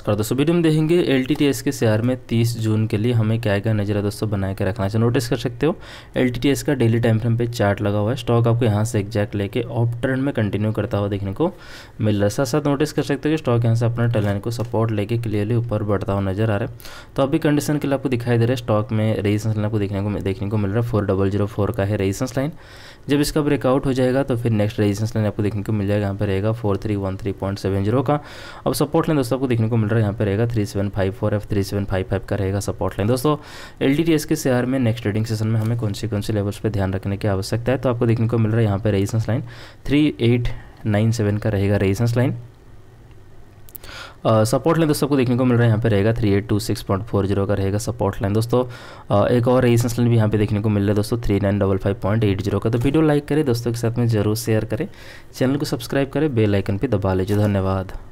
नमस्कार दोस्तों वीडियो में देखेंगे एल के शेयर में 30 जून के लिए हमें क्या क्या है दोस्तों बना के रखना चाहिए नोटिस कर सकते हो एल का डेली टाइम फ्रेम पे चार्ट लगा हुआ है स्टॉक आपको यहाँ से एग्जैक्ट लेके ऑफ ट्रेंड में कंटिन्यू करता हुआ देखने को मिल रहा है साथ साथ नोटिस कर सकते हो कि स्टॉक यहाँ से अपना टलाइन को सपोर्ट लेके क्लियरली ऊपर बढ़ता हुआ नजर आ रहा है तो अभी कंडीशन के लिए आपको दिखाई दे रहा है स्टॉक में रेजिस्टेंस लाइन आपको देखने को देखने को मिल रहा है फोर का है रेजिस्टेंस लाइन जब इसका ब्रेकआउट हो जाएगा तो फिर नेक्स्ट रेजिस्टेंस लाइन आपको देखने को मिल जाएगा यहाँ पर रहेगा फोर का अब सपोर्ट लाइन दोस्तों आपको देखने को मिल होल्डर यहाँ पे रहेगा three seven five four F three seven five five का रहेगा सपोर्ट लाइन दोस्तों एल के शेयर में नेक्स्ट ट्रेडिंग सेशन में हमें कौन सी कौन सी लेवल्स पे ध्यान रखने की आवश्यकता है तो आपको देखने को मिल रहा है यहाँ पे resistance line three eight nine seven का रहेगा रेजिस्टेंस लाइन सपोर्ट लाइन दोस्तों आपको देखने को मिल रहा है यहाँ पे रहेगा three eight two six point four zero का रहेगा सपोर्ट लाइन दोस्तों एक और रेजिस्टेंस लाइन भी यहाँ पे देखने को मिल रहा है दोस्तों three nine double five point eight zero का तो वीडियो लाइक करें दोस्तों के साथ में जरूर शेयर करें चैनल को सब्सक्राइब करें बेल आइकन पे दबा लीजिए धन्यवाद